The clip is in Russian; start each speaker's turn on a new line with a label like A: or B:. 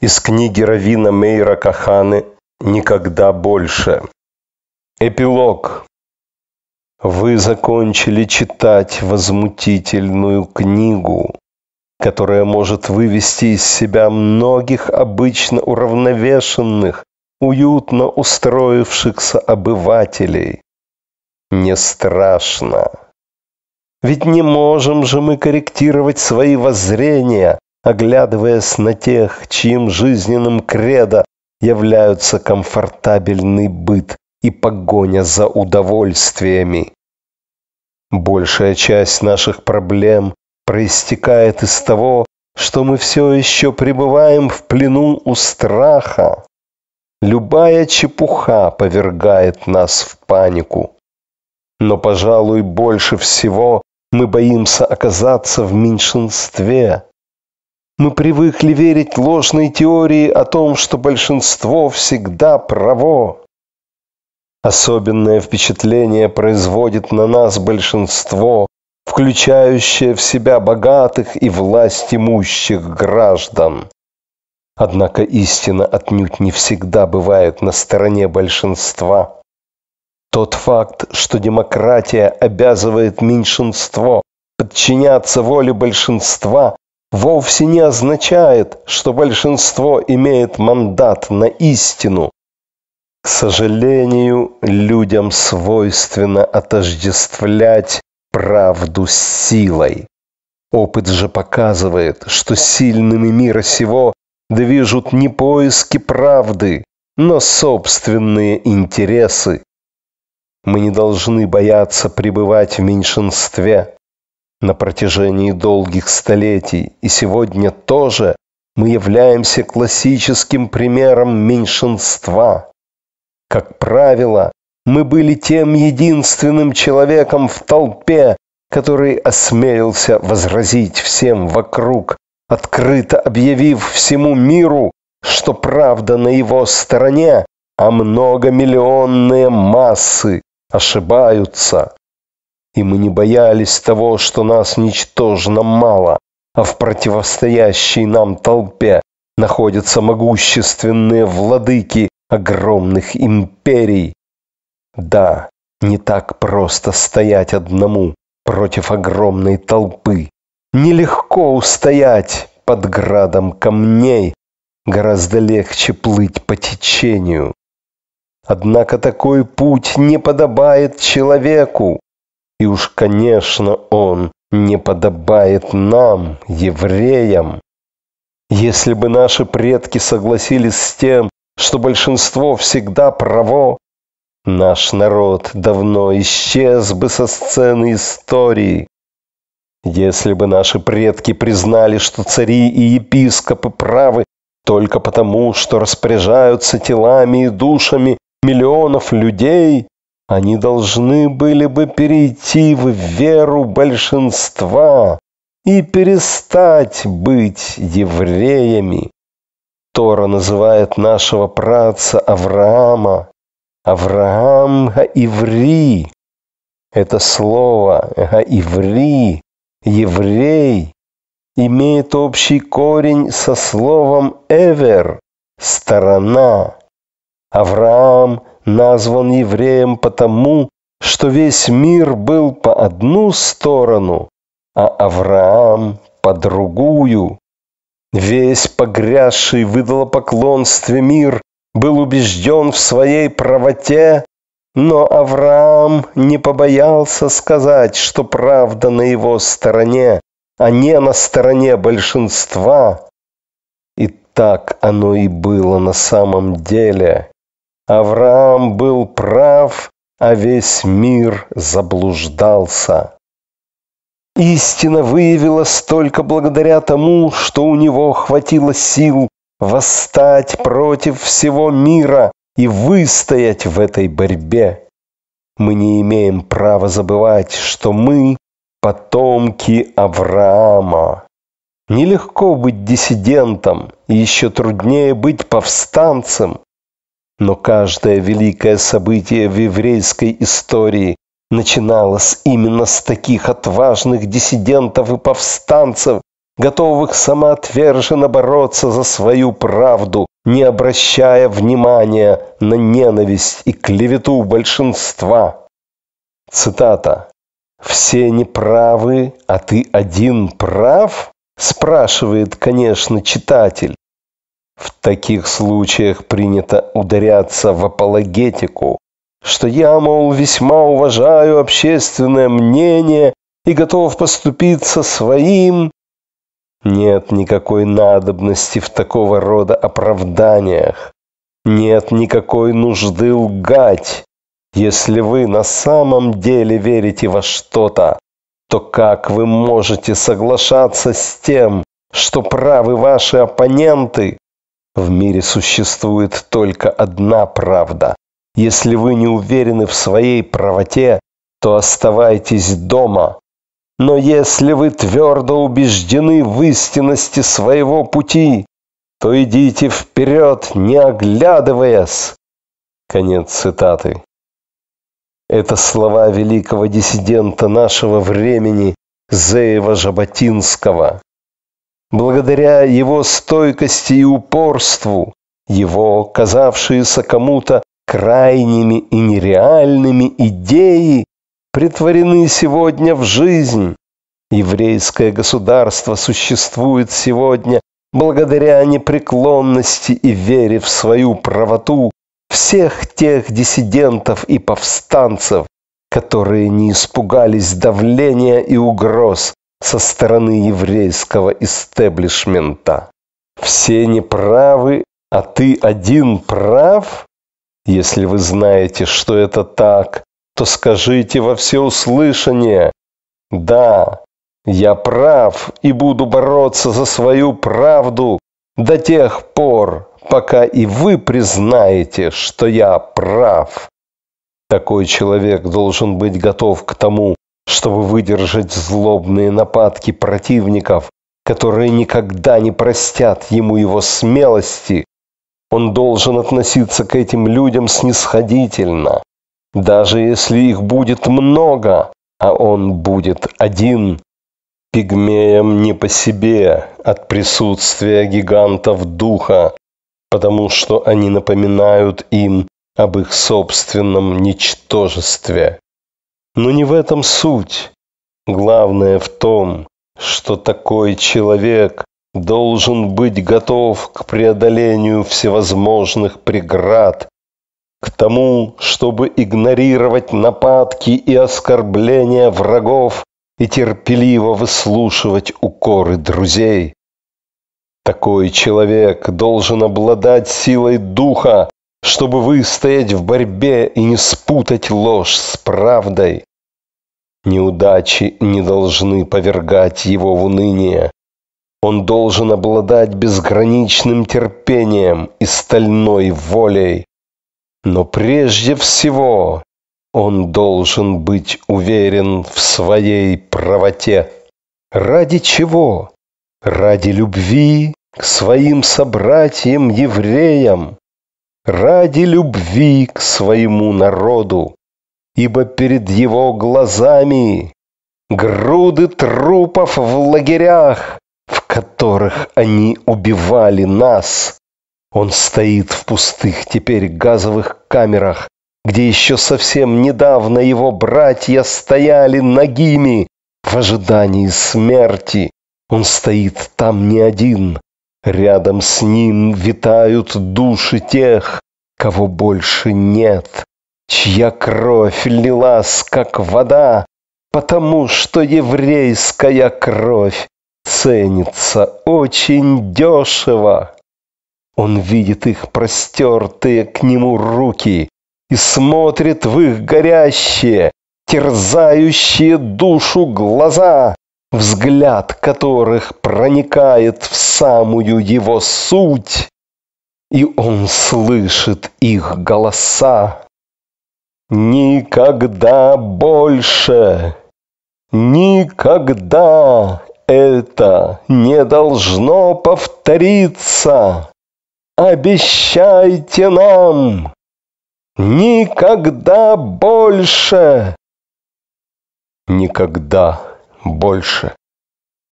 A: из книги Равина Мейра Каханы «Никогда больше». Эпилог. Вы закончили читать возмутительную книгу, которая может вывести из себя многих обычно уравновешенных, уютно устроившихся обывателей. Не страшно. Ведь не можем же мы корректировать свои воззрения, оглядываясь на тех, чьим жизненным кредо являются комфортабельный быт и погоня за удовольствиями. Большая часть наших проблем проистекает из того, что мы все еще пребываем в плену у страха. Любая чепуха повергает нас в панику. Но, пожалуй, больше всего мы боимся оказаться в меньшинстве. Мы привыкли верить ложной теории о том, что большинство всегда право. Особенное впечатление производит на нас большинство, включающее в себя богатых и власть имущих граждан. Однако истина отнюдь не всегда бывает на стороне большинства. Тот факт, что демократия обязывает меньшинство подчиняться воле большинства, вовсе не означает, что большинство имеет мандат на истину. К сожалению, людям свойственно отождествлять правду с силой. Опыт же показывает, что сильными мира сего движут не поиски правды, но собственные интересы. Мы не должны бояться пребывать в меньшинстве на протяжении долгих столетий, и сегодня тоже мы являемся классическим примером меньшинства. Как правило, мы были тем единственным человеком в толпе, который осмелился возразить всем вокруг, открыто объявив всему миру, что правда на его стороне, а многомиллионные массы ошибаются и мы не боялись того, что нас ничтожно мало, а в противостоящей нам толпе находятся могущественные владыки огромных империй. Да, не так просто стоять одному против огромной толпы. Нелегко устоять под градом камней, гораздо легче плыть по течению. Однако такой путь не подобает человеку. И уж, конечно, он не подобает нам, евреям. Если бы наши предки согласились с тем, что большинство всегда право, наш народ давно исчез бы со сцены истории. Если бы наши предки признали, что цари и епископы правы только потому, что распоряжаются телами и душами миллионов людей, они должны были бы перейти в веру большинства и перестать быть евреями. Тора называет нашего праца Авраама Авраам Гаиври. Это слово Гаиври, еврей, имеет общий корень со словом «эвер» – «сторона». Авраам – назван евреем потому, что весь мир был по одну сторону, а Авраам по другую. Весь погрязший в идолопоклонстве мир был убежден в своей правоте, но Авраам не побоялся сказать, что правда на его стороне, а не на стороне большинства. И так оно и было на самом деле. Авраам был прав, а весь мир заблуждался. Истина выявилась только благодаря тому, что у него хватило сил восстать против всего мира и выстоять в этой борьбе. Мы не имеем права забывать, что мы – потомки Авраама. Нелегко быть диссидентом, и еще труднее быть повстанцем, но каждое великое событие в еврейской истории начиналось именно с таких отважных диссидентов и повстанцев, готовых самоотверженно бороться за свою правду, не обращая внимания на ненависть и клевету большинства. Цитата. «Все неправы, а ты один прав?» спрашивает, конечно, читатель, в таких случаях принято ударяться в апологетику, что я, мол, весьма уважаю общественное мнение и готов поступиться своим. Нет никакой надобности в такого рода оправданиях. Нет никакой нужды лгать. Если вы на самом деле верите во что-то, то как вы можете соглашаться с тем, что правы ваши оппоненты, в мире существует только одна правда. Если вы не уверены в своей правоте, то оставайтесь дома. Но если вы твердо убеждены в истинности своего пути, то идите вперед, не оглядываясь. Конец цитаты. Это слова великого диссидента нашего времени Зеева Жаботинского благодаря его стойкости и упорству, его, казавшиеся кому-то крайними и нереальными идеи, притворены сегодня в жизнь. Еврейское государство существует сегодня благодаря непреклонности и вере в свою правоту всех тех диссидентов и повстанцев, которые не испугались давления и угроз, со стороны еврейского истеблишмента. Все неправы, а ты один прав? Если вы знаете, что это так, то скажите во всеуслышание, да, я прав и буду бороться за свою правду до тех пор, пока и вы признаете, что я прав. Такой человек должен быть готов к тому, чтобы выдержать злобные нападки противников, которые никогда не простят ему его смелости, он должен относиться к этим людям снисходительно, даже если их будет много, а он будет один. Пигмеям не по себе от присутствия гигантов духа, потому что они напоминают им об их собственном ничтожестве. Но не в этом суть. Главное в том, что такой человек должен быть готов к преодолению всевозможных преград, к тому, чтобы игнорировать нападки и оскорбления врагов и терпеливо выслушивать укоры друзей. Такой человек должен обладать силой духа, чтобы выстоять в борьбе и не спутать ложь с правдой. Неудачи не должны повергать его в уныние. Он должен обладать безграничным терпением и стальной волей. Но прежде всего он должен быть уверен в своей правоте. Ради чего? Ради любви к своим собратьям-евреям, ради любви к своему народу, ибо перед его глазами груды трупов в лагерях, в которых они убивали нас. Он стоит в пустых теперь газовых камерах, где еще совсем недавно его братья стояли ногими в ожидании смерти. Он стоит там не один, Рядом с ним витают души тех, кого больше нет, чья кровь лилась, как вода, потому что еврейская кровь ценится очень дешево. Он видит их простертые к нему руки и смотрит в их горящие, терзающие душу глаза, взгляд которых проникает в самую его суть, и он слышит их голоса. Никогда больше, никогда это не должно повториться. Обещайте нам никогда больше. Никогда больше.